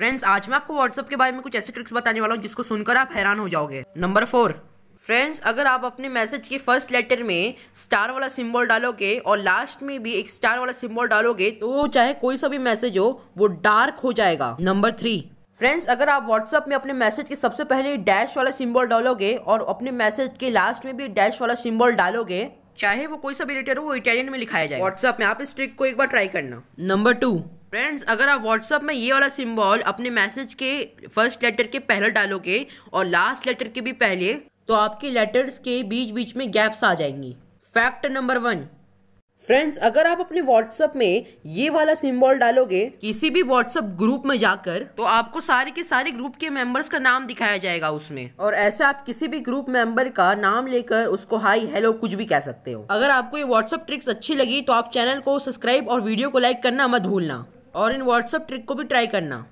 friends आज मैं आपको व्हाट्सअप के बारे में कुछ ऐसे ट्रिक्स बताने वाला हूँ जिसको सुनकर आप हैरान हो जाओगे नंबर फोर फ्रेंड्स अगर आप अपने मैसेज के फर्स्ट लेटर में स्टार वाला सिंबल डालोगे और लास्ट में भी एक स्टार वाला सिंबल डालोगे तो चाहे कोई सा भी मैसेज हो वो डार्क हो जाएगा नंबर थ्री फ्रेंड्स अगर आप व्हाट्सअप में अपने मैसेज के सबसे पहले डैश वाला सिंबल डालोगे और अपने मैसेज के लास्ट में भी डैश वाला सिंबल डालोगे चाहे वो कोई सा भी लेटर हो वो इटालियन में लिखाया जाए व्हाट्सअप में आप इस ट्रिक को एक बार ट्राई करना नंबर टू फ्रेंड्स अगर आप व्हाट्सअप में ये वाला सिम्बॉल अपने मैसेज के फर्स्ट लेटर के पहले डालोगे और लास्ट लेटर के भी पहले तो आपके लेटर्स के बीच बीच में गैप्स आ जाएंगी फैक्ट नंबर वन फ्रेंड्स अगर आप अपने व्हाट्सअप में ये वाला सिंबल डालोगे किसी भी व्हाट्सअप ग्रुप में जाकर तो आपको सारे के सारे ग्रुप के मेंबर्स का नाम दिखाया जाएगा उसमें और ऐसे आप किसी भी ग्रुप मेंबर का नाम लेकर उसको हाई हेलो कुछ भी कह सकते हो अगर आपको ये व्हाट्सअप ट्रिक्स अच्छी लगी तो आप चैनल को सब्सक्राइब और वीडियो को लाइक करना मत भूलना और इन व्हाट्सअप ट्रिक को भी ट्राई करना